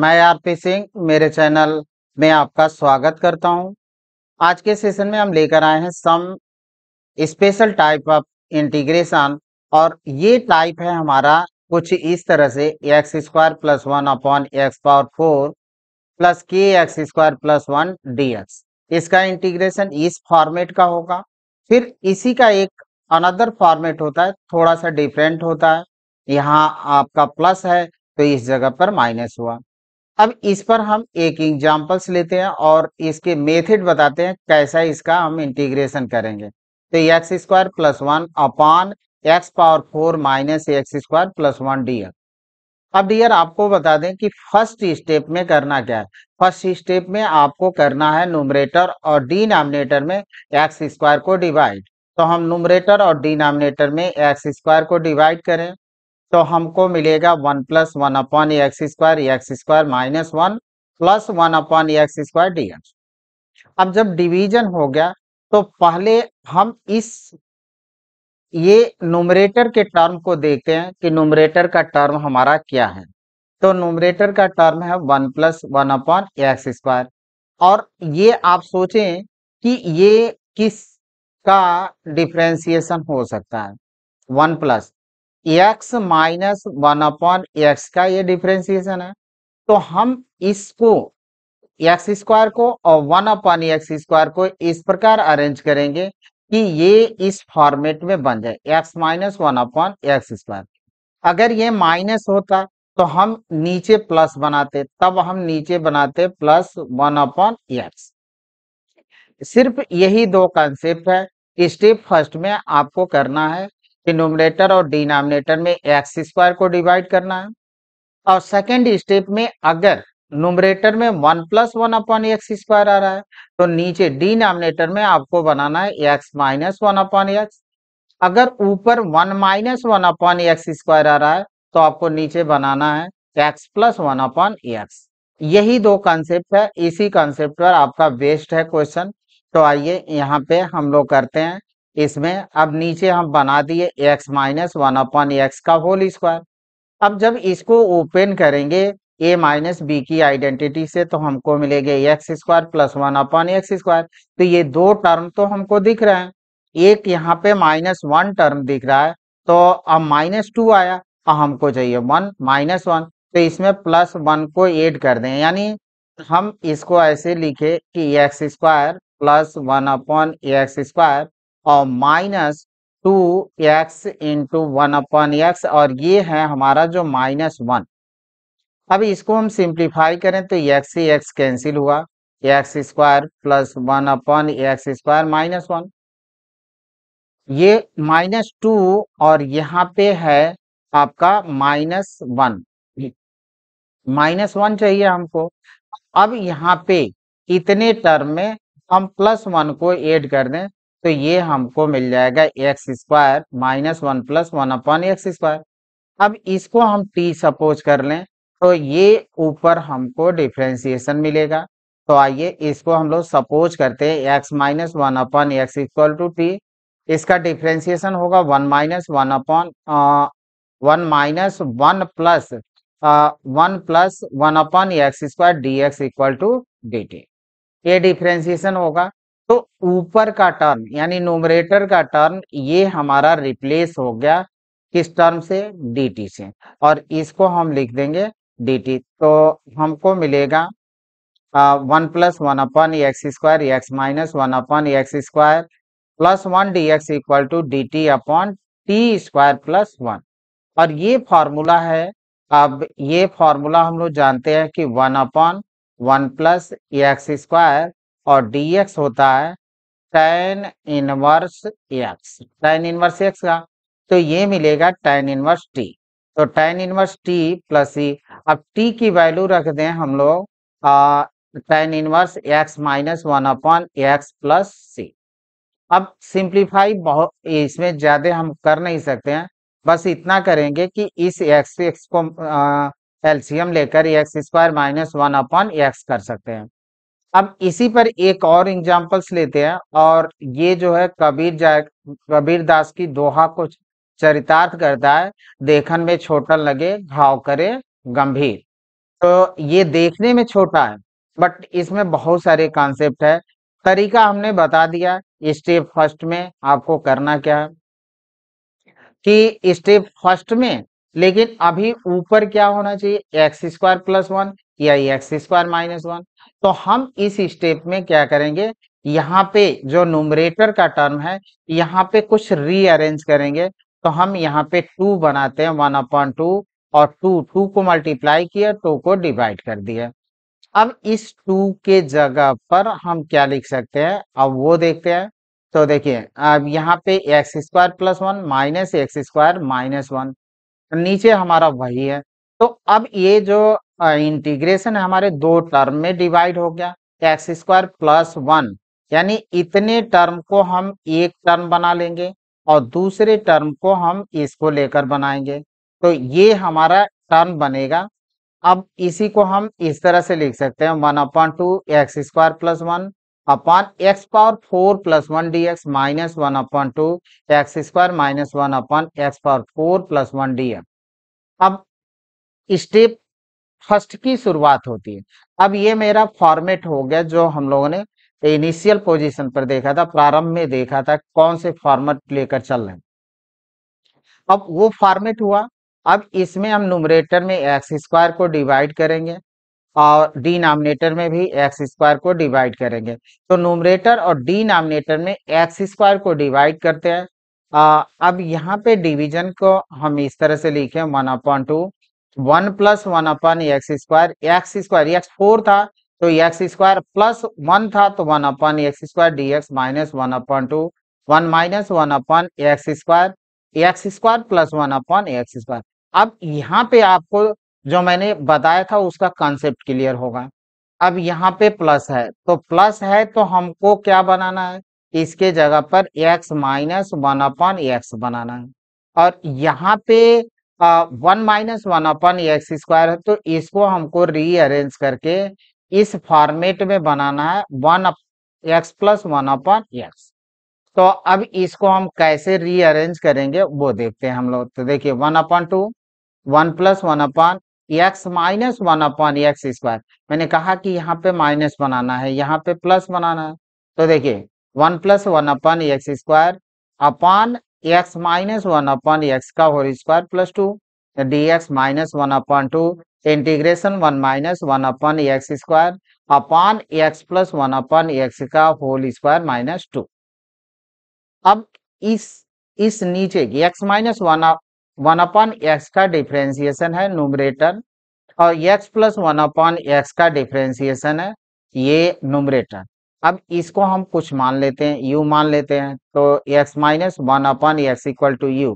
मैं आरपी सिंह मेरे चैनल में आपका स्वागत करता हूं। आज के सेशन में हम लेकर आए हैं some special type of integration और ये टाइप है हमारा कुछ इस तरह से x square plus one upon x power four plus K x square plus one D x इसका इंटीग्रेशन इस फॉर्मेट का होगा फिर इसी का एक अनदर फॉर्मेट होता है थोड़ा सा डिफरेंट होता है यहाँ आपका प्लस है तो इस जगह पर माइनस हुआ अब इस पर हम एक एग्जाम्पल्स लेते हैं और इसके मेथड बताते हैं कैसा इसका हम इंटीग्रेशन करेंगे तो x square plus one upon x power four minus x square plus one D अब डियर आपको बता दें कि फर्स्ट स्टेप में करना क्या है फर्स्ट स्टेप में आपको करना है नोमरेटर और डिनोमिनेटर में एक्स स्क्वायर को डिवाइड तो हम नोमरेटर और डिनोमिनेटर में एक्स स्क्वायर को डिवाइड करें तो हमको मिलेगा one plus one upon x square x square minus one plus one upon x square D अब जब डिवीजन हो गया तो पहले हम इस ये नोमरेटर के टर्म को देखते हैं कि नोमरेटर का टर्म हमारा क्या है तो नोमरेटर का टर्म है one plus one upon x square और ये आप सोचें कि ये किस का डिफ्रेंसिएशन हो सकता है one plus x minus one upon x का ये डिफ्रेंसिएशन है तो हम इसको एक्स स्क्वायर को और वन अपॉन एक्स स्क्वायर को इस प्रकार अरेंज करेंगे कि ये इस फॉर्मेट में बन जाए x minus one upon x square अगर ये माइनस होता तो हम नीचे प्लस बनाते तब हम नीचे बनाते प्लस वन अपॉन एक्स सिर्फ यही दो कंसेप्ट है स्टेप फर्स्ट में आपको करना है कि नोमिनेटर और डिनोमिनेटर में एक्स स्क्वायर को डिवाइड करना है और सेकेंड स्टेप में अगर नुमरेटर में one plus one upon x square आ रहा है तो नीचे डिनोमिनेटर में आपको बनाना है x minus one upon x अगर ऊपर one minus one upon x square आ रहा है तो आपको नीचे बनाना है x plus one upon x यही दो कॉन्सेप्ट है इसी कॉन्सेप्ट पर आपका वेस्ट है क्वेश्चन तो आइए यहाँ पे हम लोग करते हैं इसमें अब नीचे हम बना दिए x minus one upon x का होल स्क्वायर अब जब इसको ओपन करेंगे a माइनस बी की आइडेंटिटी से तो हमको मिलेगा x square plus one upon x square तो ये दो टर्म तो हमको दिख रहे हैं एक यहाँ पे माइनस वन टर्म दिख रहा है तो अब माइनस टू आया और हमको चाहिए वन माइनस वन तो इसमें प्लस वन को एड कर दें यानी हम इसको ऐसे लिखे कि x square plus one upon x square और minus two x into one upon x और ये है हमारा जो माइनस वन अब इसको हम सिंप्लीफाई करें तो एक्स ही एक्स कैंसिल हुआ x square plus one upon x square minus one ये माइनस टू और यहाँ पे है आपका माइनस वन माइनस वन चाहिए हमको अब यहाँ पे इतने टर्म में हम प्लस वन को ऐड कर दें तो ये हमको मिल जाएगा x square minus one plus one upon x square अब इसको हम टी सपोज कर लें तो ये ऊपर हमको डिफ्रेंसिएशन मिलेगा तो आइए इसको हम लोग सपोज करते हैं x minus one upon x equal to T इसका डिफ्रेंसिएशन होगा one minus one upon one minus one plus one plus one upon x square D x equal to D T ये डिफ्रेंसिएशन होगा तो ऊपर का term यानी numerator का term ये हमारा रिप्लेस हो गया किस टर्म से डी से और इसको हम लिख देंगे डी तो हमको मिलेगा one plus one upon x square x minus one upon x square plus one D x equal to D T upon T square plus one और ये फॉर्मूला है अब ये फॉर्मूला हम लोग जानते हैं कि one upon one plus x square और dx होता है tan inverse x tan inverse x का तो ये मिलेगा tan इनवर्स t तो tan inverse t plus E अब t की वैल्यू रख दें हम लोग tan inverse x minus one upon x plus C अब सिंप्लीफाई बहुत इसमें ज़्यादा हम कर नहीं सकते हैं बस इतना करेंगे कि इस एक्स एक्स को एल्सियम लेकर x square minus one upon x कर सकते हैं अब इसी पर एक और एग्जाम्पल्स लेते हैं और ये जो है कबीर जाय कबीर दास की दोहा को चरितार्थ करता है देखन में छोटा लगे घाव करे गंभीर तो ये देखने में छोटा है बट इसमें बहुत सारे कॉन्सेप्ट है तरीका हमने बता दिया स्टेप फर्स्ट में आपको करना क्या है कि स्टेप फर्स्ट में लेकिन अभी ऊपर क्या होना चाहिए एक्स स्क्वायर प्लस वन या एक्स स्क्वायर माइनस वन तो हम इस स्टेप में क्या करेंगे यहाँ पे जो नोमरेटर का टर्म है यहाँ पे कुछ रीअरेंज करेंगे तो हम यहाँ पे टू बनाते हैं वन अपॉन टू और टू टू को मल्टीप्लाई किया टू को डिवाइड कर दिया अब इस टू के जगह पर हम क्या लिख सकते हैं अब वो देखते हैं तो देखिए अब यहाँ पे x square plus one minus x square minus one नीचे हमारा वही है तो अब ये जो इंटीग्रेशन हमारे दो टर्म में डिवाइड हो गया एक्स स्क्वायर प्लस वन यानी इतने टर्म को हम एक टर्म बना लेंगे और दूसरे टर्म को हम इसको लेकर बनाएंगे तो ये हमारा टर्म बनेगा अब इसी को हम इस तरह से लिख सकते हैं one upon two x square plus one upon x power four plus one D x minus one upon two x square minus one upon x power four plus one D x अब step first की शुरुआत होती है अब ये मेरा format हो गया जो हम लोगों ने इनिशियल पोजीशन पर देखा था प्रारंभ में देखा था कौन से फॉर्मेट लेकर चल रहे अब वो फॉर्मेट हुआ अब इसमें हम नुमरेटर में एक्स स्क्वायर को डिवाइड करेंगे और डिनोमिनेटर में भी एक्स स्क्वायर को डिवाइड करेंगे तो नुमरेटर और डिनोमिनेटर में एक्स स्क्वायर को डिवाइड करते हैं अब यहाँ पे डिवीजन को हम इस तरह से लिखे one upon two one plus one upon x square x square x four था तो एक्स स्क्वायर प्लस वन था तो one upon x square D x minus one upon two one minus one upon x square x square plus one upon x square अब यहाँ पे आपको जो मैंने बताया था उसका कॉन्सेप्ट क्लियर होगा अब यहाँ पे प्लस है तो प्लस है तो हमको क्या बनाना है इसके जगह पर x minus one upon x बनाना है और यहाँ पे one minus one upon x square है तो इसको हमको रीअरेंज करके इस फॉर्मेट में बनाना है one x plus one upon x तो अब इसको हम कैसे रीअरेंज करेंगे वो देखते हैं हम लोग तो देखिए one upon two one plus one upon x minus one upon x square मैंने कहा कि यहाँ पे माइनस बनाना है यहाँ पे प्लस बनाना है तो देखिए one plus one upon x square upon x minus one upon x का whole square plus two D x minus one upon two integration one minus one upon x square upon x plus one upon x का whole square minus two अब इस इस नीचे x minus one one upon x का differentiation है numerator और x plus one upon x का differentiation है ये नुमरेटर अब इसको हम कुछ मान लेते हैं यू मान लेते हैं तो x minus one upon x equal to U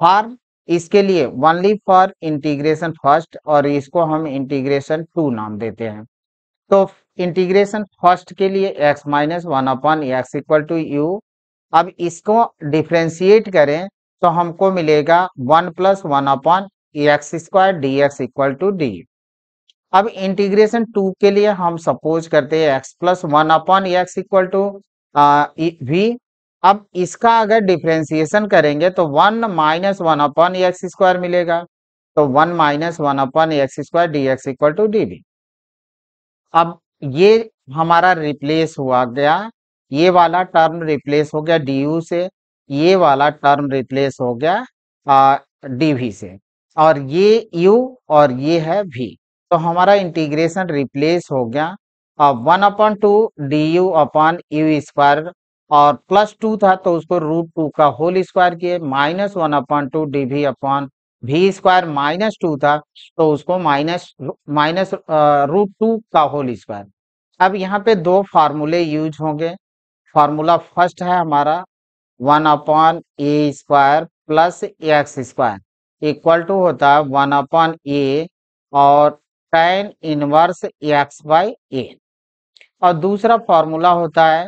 for इसके लिए वनली फॉर इंटीग्रेशन फर्स्ट और इसको हम इंटीग्रेशन टू नाम देते हैं तो इंटीग्रेशन फर्स्ट के लिए x minus one upon x equal to U अब इसको डिफ्रेंशिएट करें तो हमको मिलेगा one plus one upon x square D x equal to D अब इंटीग्रेशन टू के लिए हम सपोज करते हैं x plus one upon x equal to V अब इसका अगर डिफ्रेंसिएशन करेंगे तो one minus one upon x square मिलेगा तो one minus one upon x square D x equal to D V अब ये हमारा रिप्लेस हुआ गया ये वाला टर्म रिप्लेस हो गया डी यू से ये वाला टर्म रिप्लेस हो गया डी वी से और ये यू और ये है भी तो हमारा इंटीग्रेशन रिप्लेस हो गया अब one upon two d u upon u square और प्लस टू था तो उसको रूट टू का होल स्क्वायर किए minus one upon two D v upon v square minus two था तो उसको माइनस माइनस रूट टू का होल स्क्वायर अब यहाँ पे दो फार्मूले यूज होंगे फार्मूला फर्स्ट है हमारा one upon a square plus x square equal to होता है वन अपॉन ए और sine inverse x by n और दूसरा फॉर्मूला होता है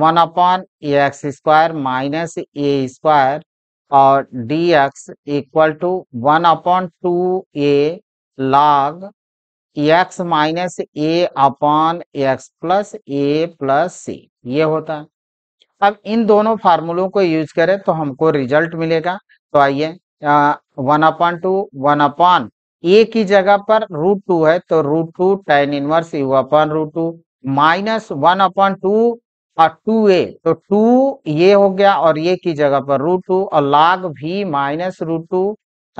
one upon x square minus a square और d x equal to one upon two a log x minus a upon x plus a plus c ये होता है अब इन दोनों फार्मूलों को यूज करें तो हमको रिजल्ट मिलेगा तो आइए one upon two one upon a की जगह पर रूट टू है तो root two tan inverse u upon root two minus one upon two और टू ए तो टू ये हो गया और ये की जगह पर रूट टू और लाग भी माइनस रूट टू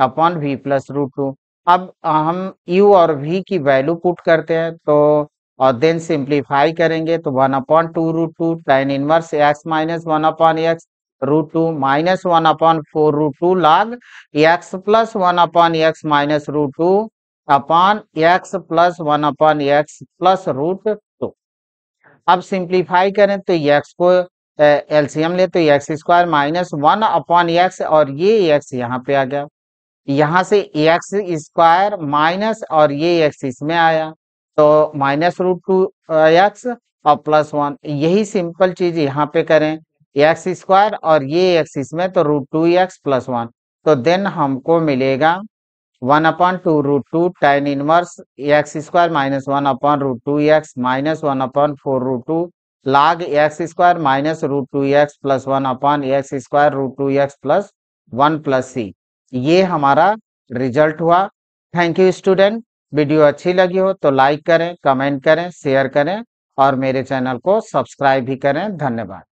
अपॉन भी प्लस रूट टू अब हम यू और वी की वैल्यू पुट करते हैं तो और देन सिंप्लीफाई करेंगे तो one upon two root two tan inverse x minus one upon x root two minus one upon four root two log x plus one upon x minus root two upon x plus one upon x plus root two अब simplify करें तो x को LCM ले तो x square minus one upon x और ये x यहाँ पे आ गया यहाँ से एक्स स्क्वायर माइनस और ये एक्स इसमें आया तो माइनस रूट टू एक्स और प्लस वन यही सिंपल चीज यहाँ पे करें एक्स स्क्वायर और ये एक्स इसमें तो root two x plus one तो देन हमको मिलेगा one upon two root two tan inverse x square minus one upon root two x minus one upon four root two log x square minus root two x plus one upon x square root two x plus one plus c ये हमारा result हुआ thank you student video अच्छी लगी हो तो like करें comment करें share करें और मेरे चैनल को सब्सक्राइब भी करें धन्यवाद